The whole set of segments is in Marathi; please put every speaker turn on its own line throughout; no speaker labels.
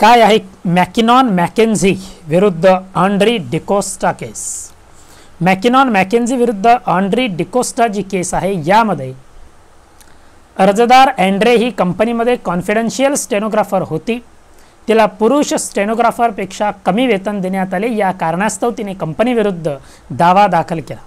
काय आहे मॅकिनॉन मॅकेन्झी विरुद्ध ऑन्ड्री डिकोस्टा केस मॅकिनॉन मॅकेन्झी विरुद्ध ऑन्ड्री डिकोस्टा जी केस आहे यामध्ये अर्जदार अँड्रे ही कंपनीमध्ये कॉन्फिडेन्शियल स्टेनोग्राफर होती तिला पुरुष स्टेनोग्राफरपेक्षा कमी वेतन देण्यात आले या कारणास्तव तिने कंपनीविरुद्ध दावा दाखल केला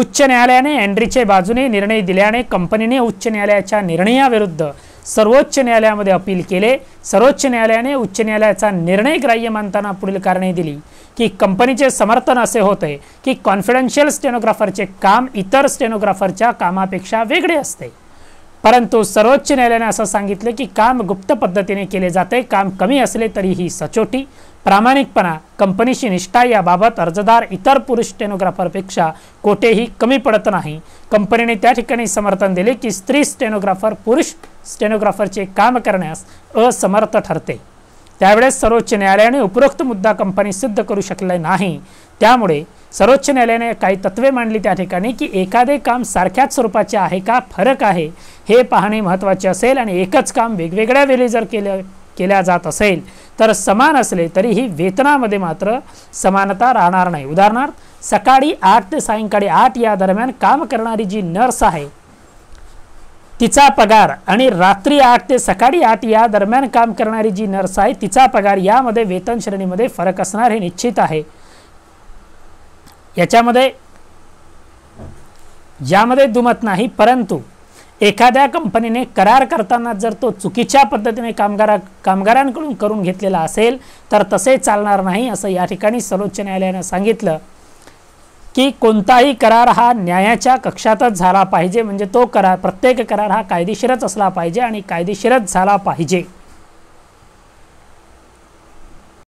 उच्च न्यायालयाने अँड्रीचे बाजूने निर्णय दिल्याने कंपनीने उच्च न्यायालयाच्या निर्णयाविरुद्ध सर्वोच्च न्यायालयामध्ये अपील केले सर्वोच्च न्यायालयाने उच्च न्यायालयाचा निर्णय ग्राह्य मानताना पुढील कारणे दिली की कंपनीचे समर्थन असे होते की कॉन्फिडेन्शियल स्टेनोग्राफरचे काम इतर स्टेनोग्राफरच्या कामापेक्षा वेगळे असते परंतु सर्वोच्च न्यायालयाने असं सांगितलं की काम गुप्त पद्धतीने केले जाते काम कमी असले तरीही सचोटी प्रामाणिकपणा कंपनीशी निष्ठा याबाबत अर्जदार इतर पुरुष स्टेनोग्राफरपेक्षा कोठेही कमी पडत नाही कंपनीने त्या ठिकाणी समर्थन दिले की स्त्री स्टेनोग्राफर पुरुष स्टेनोग्राफरचे काम करण्यास असमर्थ ठरते त्यावेळेस सर्वोच्च न्यायालयाने उपरोक्त मुद्दा कंपनी सिद्ध करू शकले नाही त्यामुळे सर्वोच्च न्यायालयाने काही तत्वे मांडली त्या ठिकाणी की एखादे काम सारख्याच स्वरूपाचे आहे का फरक आहे हे पाहणे महत्त्वाचे असेल आणि एकच काम वेगवेगळ्या वेळी जर केलं केल्या जात असेल तर समान असले तरीही वेतनामध्ये मात्र समानता राहणार नाही उदाहरणार्थ सकाळी आठ ते सायंकाळी आठ या दरम्यान काम करणारी जी नर्स आहे तिचा पगार आणि रात्री आठ ते सकाळी आठ या दरम्यान काम करणारी जी नर्स आहे तिचा पगार यामध्ये वेतन श्रेणीमध्ये फरक असणार हे निश्चित आहे याच्यामध्ये यामध्ये दुमत नाही परंतु एखाद्या कंपनीने करार करताना जर तो चुकीच्या पद्धतीने कामगारा कामगारांकडून करून घेतलेला असेल तर तसे चालणार नाही असं या ठिकाणी सर्वोच्च न्यायालयानं सांगितलं की कोणताही करार हा न्यायाच्या कक्षातच झाला पाहिजे म्हणजे तो करार प्रत्येक करार हा कायदेशीरच असला पाहिजे आणि कायदेशीरच झाला पाहिजे